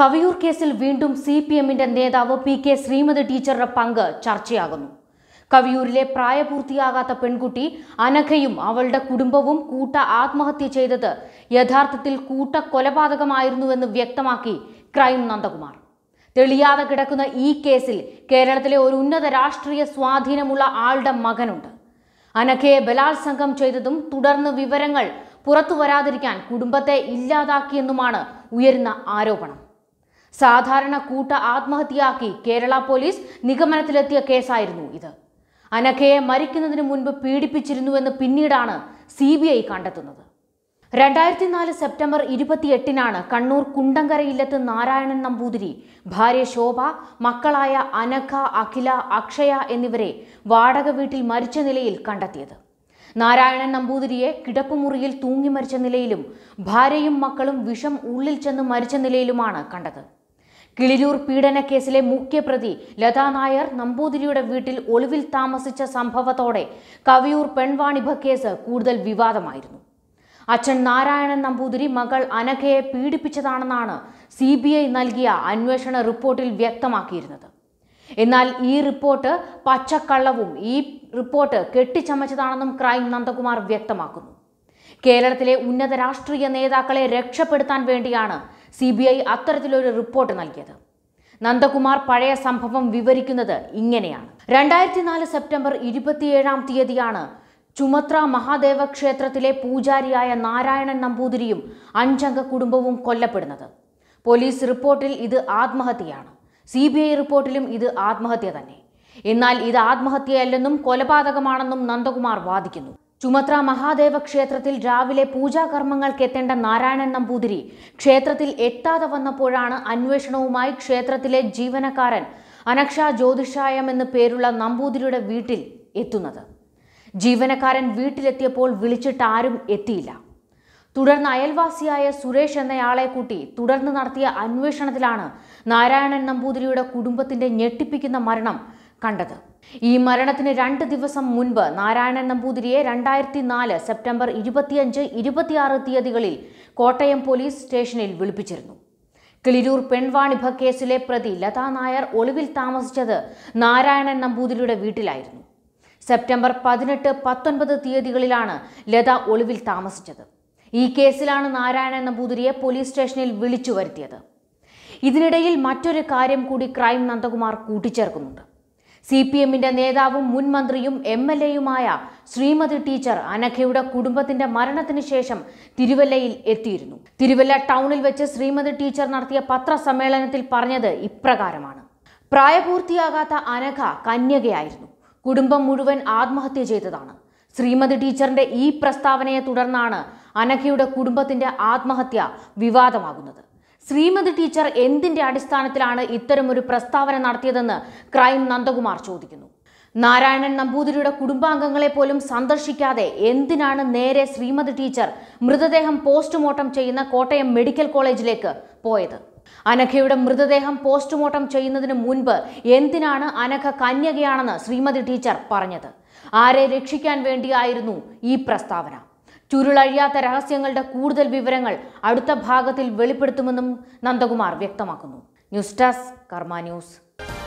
കവിയൂർ കേസിൽ വീണ്ടും C P എമ്മിന്റെ നേതാവ് പി കെ ശ്രീമതി ടീച്ചറുടെ പങ്ക് ചർച്ചയാകുന്നു കവിയൂരിലെ പ്രായപൂർത്തിയാകാത്ത പെൺകുട്ടി അനഘയും അവളുടെ കുടുംബവും കൂട്ട ആത്മഹത്യ ചെയ്തത് യഥാർത്ഥത്തിൽ കൂട്ട കൊലപാതകമായിരുന്നുവെന്ന് വ്യക്തമാക്കി ക്രൈം നന്ദകുമാർ തെളിയാതെ കിടക്കുന്ന ഈ കേസിൽ കേരളത്തിലെ ഒരു ഉന്നത രാഷ്ട്രീയ സ്വാധീനമുള്ള ആളുടെ മകനുണ്ട് അനഘയെ ബലാത്സംഗം ചെയ്തതും തുടർന്ന് വിവരങ്ങൾ പുറത്തു വരാതിരിക്കാൻ കുടുംബത്തെ ഇല്ലാതാക്കിയെന്നുമാണ് ഉയരുന്ന ആരോപണം സാധാരണ കൂട്ട ആത്മഹത്യയാക്കി കേരള പോലീസ് നിഗമനത്തിലെത്തിയ കേസായിരുന്നു ഇത് അനഖയെ മരിക്കുന്നതിന് മുൻപ് പീഡിപ്പിച്ചിരുന്നുവെന്ന് പിന്നീടാണ് സി ബി ഐ കണ്ടെത്തുന്നത് രണ്ടായിരത്തി നാല് സെപ്റ്റംബർ ഇരുപത്തിയെട്ടിനാണ് കണ്ണൂർ കുണ്ടങ്കരയില്ലത്ത് നാരായണൻ നമ്പൂതിരി ഭാര്യ ശോഭ മക്കളായ അനഘ അഖില അക്ഷയ എന്നിവരെ വാടക വീട്ടിൽ മരിച്ച നിലയിൽ കണ്ടെത്തിയത് നാരായണൻ നമ്പൂതിരിയെ കിടപ്പുമുറിയിൽ തൂങ്ങി മരിച്ച നിലയിലും ഭാര്യയും മക്കളും വിഷം ഉള്ളിൽ ചെന്ന് മരിച്ച നിലയിലുമാണ് കണ്ടത് കിളിരൂർ പീഡനക്കേസിലെ മുഖ്യപ്രതി ലതാ നായർ നമ്പൂതിരിയുടെ വീട്ടിൽ ഒളിവിൽ താമസിച്ച സംഭവത്തോടെ കവിയൂർ പെൺവാണിഭ കേസ് കൂടുതൽ വിവാദമായിരുന്നു അച്ഛൻ നാരായണൻ നമ്പൂതിരി മകൾ അനഘയെ പീഡിപ്പിച്ചതാണെന്നാണ് സി ബി ഐ നൽകിയ അന്വേഷണ റിപ്പോർട്ടിൽ വ്യക്തമാക്കിയിരുന്നത് എന്നാൽ ഈ റിപ്പോർട്ട് പച്ചക്കള്ളവും ഈ റിപ്പോർട്ട് കെട്ടിച്ചമച്ചതാണെന്നും ക്രൈം നന്ദകുമാർ വ്യക്തമാക്കുന്നു കേരളത്തിലെ ഉന്നത രാഷ്ട്രീയ നേതാക്കളെ രക്ഷപ്പെടുത്താൻ വേണ്ടിയാണ് സി ബി ഐ അത്തരത്തിലൊരു റിപ്പോർട്ട് നൽകിയത് നന്ദകുമാർ പഴയ സംഭവം വിവരിക്കുന്നത് ഇങ്ങനെയാണ് രണ്ടായിരത്തി നാല് സെപ്റ്റംബർ ഇരുപത്തിയേഴാം തീയതിയാണ് ചുമത്ര മഹാദേവ ക്ഷേത്രത്തിലെ പൂജാരിയായ നാരായണൻ നമ്പൂതിരിയും അഞ്ചംഗ കുടുംബവും കൊല്ലപ്പെടുന്നത് പോലീസ് റിപ്പോർട്ടിൽ ഇത് ആത്മഹത്യയാണ് സി ബി ഐ റിപ്പോർട്ടിലും ഇത് ആത്മഹത്യ തന്നെ എന്നാൽ ഇത് ആത്മഹത്യയല്ലെന്നും കൊലപാതകമാണെന്നും നന്ദകുമാർ വാദിക്കുന്നു ചുമത്ര മഹാദേവ ക്ഷേത്രത്തിൽ രാവിലെ പൂജാകർമ്മങ്ങൾക്ക് എത്തേണ്ട നാരായണൻ നമ്പൂതിരി ക്ഷേത്രത്തിൽ എത്താതെ വന്നപ്പോഴാണ് അന്വേഷണവുമായി ക്ഷേത്രത്തിലെ ജീവനക്കാരൻ അനക്ഷ ജ്യോതിഷായം എന്ന് പേരുള്ള നമ്പൂതിരിയുടെ വീട്ടിൽ എത്തുന്നത് ജീവനക്കാരൻ വീട്ടിലെത്തിയപ്പോൾ വിളിച്ചിട്ട് ആരും എത്തിയില്ല തുടർന്ന് അയൽവാസിയായ സുരേഷ് എന്നയാളെ കൂട്ടി തുടർന്ന് നടത്തിയ അന്വേഷണത്തിലാണ് നാരായണൻ നമ്പൂതിരിയുടെ കുടുംബത്തിന്റെ ഞെട്ടിപ്പിക്കുന്ന മരണം കണ്ടത് ഈ മരണത്തിന് രണ്ട് ദിവസം മുൻപ് നാരായണൻ നമ്പൂതിരിയെ രണ്ടായിരത്തി നാല് സെപ്റ്റംബർ ഇരുപത്തിയഞ്ച് ഇരുപത്തിയാറ് തീയതികളിൽ കോട്ടയം പോലീസ് സ്റ്റേഷനിൽ വിളിപ്പിച്ചിരുന്നു കിളിരൂർ പെൺവാണിഭ കേസിലെ പ്രതി ലതാ നായർ ഒളിവിൽ താമസിച്ചത് നാരായണൻ നമ്പൂതിരിയുടെ വീട്ടിലായിരുന്നു സെപ്റ്റംബർ പതിനെട്ട് പത്തൊൻപത് തീയതികളിലാണ് ലത ഒളിവിൽ താമസിച്ചത് ഈ കേസിലാണ് നാരായണൻ നമ്പൂതിരിയെ പോലീസ് സ്റ്റേഷനിൽ വിളിച്ചു വരുത്തിയത് ഇതിനിടയിൽ മറ്റൊരു കാര്യം കൂടി ക്രൈം നന്ദകുമാർ കൂട്ടിച്ചേർക്കുന്നുണ്ട് സി പി എമ്മിന്റെ നേതാവും മുൻ മന്ത്രിയും എം എൽ എയുമായ ശ്രീമതി ടീച്ചർ അനഘയുടെ കുടുംബത്തിന്റെ മരണത്തിന് ശേഷം തിരുവല്ലയിൽ എത്തിയിരുന്നു തിരുവല്ല ടൗണിൽ വെച്ച് ശ്രീമതി ടീച്ചർ നടത്തിയ പത്രസമ്മേളനത്തിൽ പറഞ്ഞത് ഇപ്രകാരമാണ് പ്രായപൂർത്തിയാകാത്ത അനഘ കന്യകയായിരുന്നു കുടുംബം മുഴുവൻ ആത്മഹത്യ ചെയ്തതാണ് ശ്രീമതി ടീച്ചറിന്റെ ഈ പ്രസ്താവനയെ തുടർന്നാണ് അനഘയുടെ കുടുംബത്തിന്റെ ആത്മഹത്യ വിവാദമാകുന്നത് ശ്രീമതി ടീച്ചർ എന്തിന്റെ അടിസ്ഥാനത്തിലാണ് ഇത്തരമൊരു പ്രസ്താവന നടത്തിയതെന്ന് ക്രൈം നന്ദകുമാർ ചോദിക്കുന്നു നാരായണൻ നമ്പൂതിരിയുടെ കുടുംബാംഗങ്ങളെ പോലും സന്ദർശിക്കാതെ എന്തിനാണ് നേരെ ശ്രീമതി ടീച്ചർ മൃതദേഹം പോസ്റ്റ്മോർട്ടം ചെയ്യുന്ന കോട്ടയം മെഡിക്കൽ കോളേജിലേക്ക് പോയത് അനഘയുടെ മൃതദേഹം പോസ്റ്റ്മോർട്ടം ചെയ്യുന്നതിന് മുൻപ് എന്തിനാണ് അനഘ കന്യകയാണെന്ന് ശ്രീമതി ടീച്ചർ പറഞ്ഞത് ആരെ രക്ഷിക്കാൻ വേണ്ടിയായിരുന്നു ഈ പ്രസ്താവന ചുരുളഴിയാത്ത രഹസ്യങ്ങളുടെ കൂടുതൽ വിവരങ്ങൾ അടുത്ത ഭാഗത്തിൽ വെളിപ്പെടുത്തുമെന്നും നന്ദകുമാർ വ്യക്തമാക്കുന്നു ന്യൂസ് ഡെസ്ക് കർമ്മ ന്യൂസ്